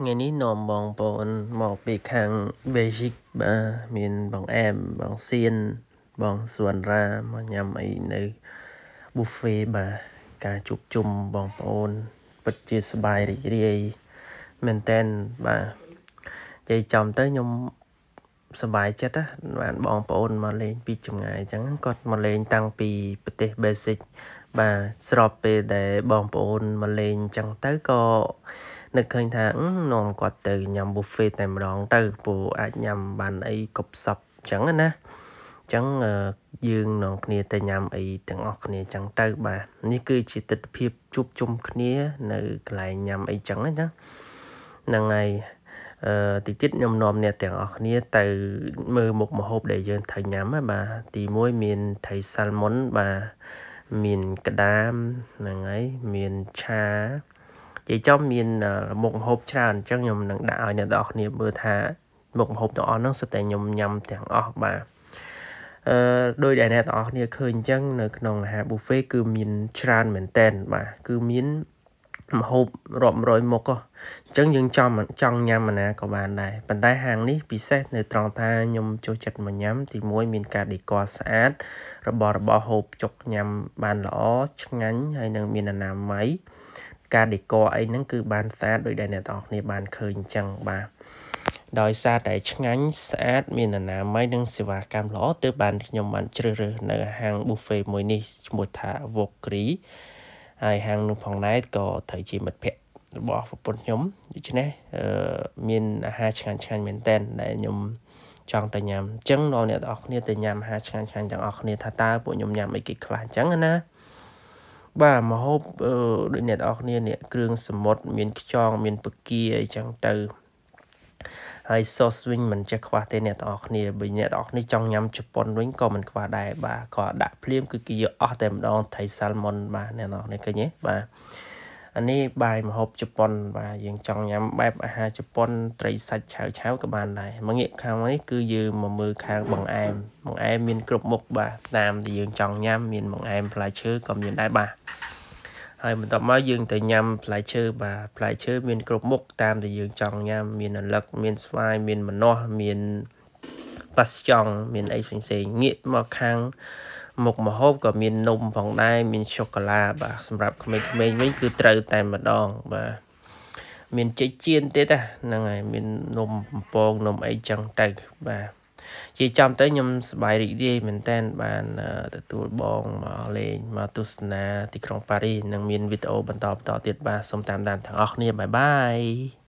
ថ្ងៃនេះនាំបងប្អូន មកពីខាង Basic បាទមានបងអែមបងសៀនបងសួនរាមកញ៉ាំអីនៅ buffet បាទការជួបជុំបងប្អូនពិតជាសប្បាយរីករាយមែនតែនបាទនិយាយចំទៅខ្ញុំសប្បាយចិត្តណាបានបងប្អូនមកលេងពីចម្ងាយអញ្ចឹងគាត់មកលេងតាំងពីប្រទេស Basic បាទស្របពេលដែលបងប្អូនមកលេងអញ្ចឹងទៅក៏នឹកឃើញថានាំគាត់ទៅញ៉ាំ buffet តែម្ដងទៅព្រោះអាចញ៉ាំបានអីកប់សពអញ្ចឹងណាអញ្ចឹងយើងនាំគ្នា ទៅញ៉ាំអីទាំងអស់គ្នាអញ្ចឹងទៅបាទនេះគឺជាទស្សនវិជ្ជាជួបជុំគ្នានៅកន្លែងញ៉ាំអីអញ្ចឹងណាហ្នឹងហើយអឺតិចទៀតខ្ញុំនាំអ្នកទាំងអស់គ្នា ទៅមើលមុខម្ហូបដែលយើងត្រូវញ៉ាំបាទទី1មានត្រីសាល់ម៉ុនបាទមានក្តាមហ្នឹងហើយមានឆាជាចំមានមុខម្ហូបច្រើនអញ្ចឹងខ្ញុំនឹងដាក់ឲ្យអ្នកនរគ្នាមើលថាមុខម្ហូបទាំងអស់ហ្នឹងសិតតែខ្ញុំញ៉ាំទាំងអស់បាទអឺដោយដែលអ្នកនរគ្នាឃើញអញ្ចឹងនៅក្នុងអាហារប៊ូហ្វេគឺមានច្រើនមែនតែនបាទគឺមានម្ហូបរាប់រយមុខអញ្ចឹងយើងចង់ចង់ញ៉ាំអាណាក៏បានដែរប៉ុន្តែហាងនេះពិសេសនៅត្រង់ថាខ្ញុំចូលចិត្តមកញ៉ាំ ទី1មានការ decor ស្អាតរបស់របរហូបចុកញ៉ាំបានល្អឆ្ងាញ់ហើយនឹងមានអនាម័យការ decor អីហ្នឹងគឺបានស្អាតដោយដែលអ្នកទាំងអស់គ្នាបានឃើញអញ្ចឹងបាទដោយសារតែឆ្ងាញ់ស្អាត មានអនាម័យនិងសេវាកម្មល្អទើបបានខ្ញុំបានជ្រើសរើសនៅហាង buffet មួយនេះឈ្មោះថា Vokri ហើយហាងនោះផងដែរក៏ត្រូវជាមិត្តភ័ក្តិរបស់ប្រពន្ធខ្ញុំដូច្នេះមានអាហារឆ្ងាញ់ឆ្ងាញ់មែនតែនដែលខ្ញុំចង់ទៅញ៉ាំអញ្ចឹងនាំអ្នកទាំងអស់គ្នាទៅញ៉ាំអាហារឆ្ងាញ់ឆ្ងាញ់ទាំងអស់គ្នាថាតើពួកខ្ញុំញ៉ាំអីគេខ្លះអញ្ចឹងណាបាទមហូបដូចអ្នកនរគ្នានេះគ្រឿងសមុទ្រមានខ្យងមានពគាអីចឹងទៅហើយ sauce វិញមិនចេះខ្វះទេអ្នកទាំងអស់គ្នាបើអ្នកទាំងអស់គ្នាចង់ញ៉ាំជប៉ុនវិញក៏មិនខ្វះដែរបាទគាត់ដាក់ភ្លាមគឺគេយកអស់តែម្ដងថៃ salmon បាទអ្នកទាំងអស់គ្នាឃើញទេបាទអានេះបាយម្ហូបជប៉ុន បាទយើងចង់ញ៉ាំបែបអាហារជប៉ុនត្រីសាច់ឆៅឆៅក៏បានដែរមកងាកខាងនេះគឺយើងមកមើលខាងបង្អែមបង្អែមមានគ្រប់មុខបាទតាមដែលយើងចង់ញ៉ាំមានបង្អែមផ្លែឈើក៏មានដែរបាទហើយបន្ទាប់មកយើងទៅញ៉ាំ ផ្លែឈើបាទផ្លែឈើមានគ្រប់មុខតាមដែលយើងចង់ញ៉ាំមានអលឹកមានស្វាយមានម្នាស់មានប៉ាស្យ៉ង់មានអីផ្សេងៗងាកមកខាងមុខម្ហូបក៏មាននំផងដែរមានសូកូឡាបាទសម្រាប់ក្មេងៗវិញគឺត្រូវតែម្ដងបាទមានចេកចៀនទៀតហ្នឹងហើយមាននំបំពងនំអីចឹងទៅបាទជាចំទៅខ្ញុំសប្បាយរីករាយមែនតើបានទទួលបងមកលេងមកទស្សនា ទីក្រុងប៉ារីសនិងមានវីដេអូបន្តបន្តទៀតបាទសូមតាមដានទាំងអស់គ្នាបាយបាយ